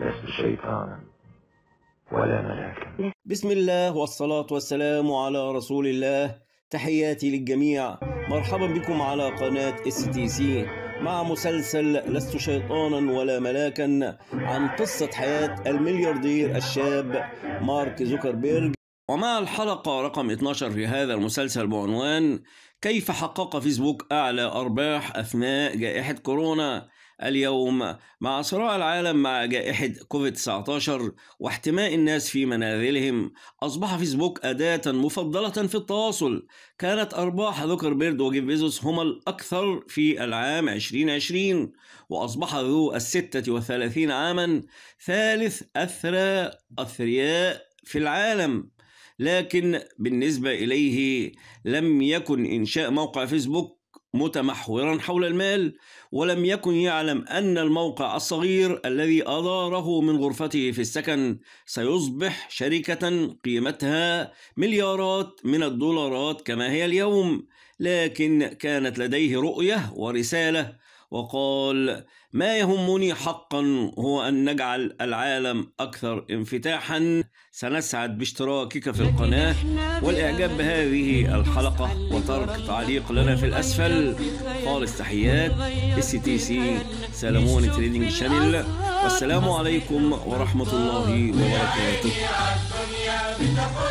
لست شيطانا ولا ملاكا بسم الله والصلاة والسلام على رسول الله تحياتي للجميع مرحبا بكم على قناة اس تي سي مع مسلسل لست شيطانا ولا ملاكا عن قصة حياة الملياردير الشاب مارك زوكربيرج ومع الحلقة رقم 12 في هذا المسلسل بعنوان كيف حقق فيسبوك أعلى أرباح أثناء جائحة كورونا اليوم مع صراع العالم مع جائحة كوفيد 19 واحتماء الناس في منازلهم أصبح فيسبوك أداة مفضلة في التواصل كانت أرباح ذوكربيرد وجيف بيزوس هما الأكثر في العام 2020 وأصبح ذو الستة وثلاثين عاما ثالث أثرى أثرياء في العالم لكن بالنسبة إليه لم يكن إنشاء موقع فيسبوك متمحورا حول المال ولم يكن يعلم أن الموقع الصغير الذي أداره من غرفته في السكن سيصبح شركة قيمتها مليارات من الدولارات كما هي اليوم لكن كانت لديه رؤية ورسالة وقال ما يهمني حقا هو أن نجعل العالم أكثر انفتاحا سنسعد باشتراكك في القناة والإعجاب بهذه الحلقة وترك تعليق لنا في الأسفل خالص تحيات اس تي سي سلامون تريدنج شانل والسلام عليكم ورحمة الله وبركاته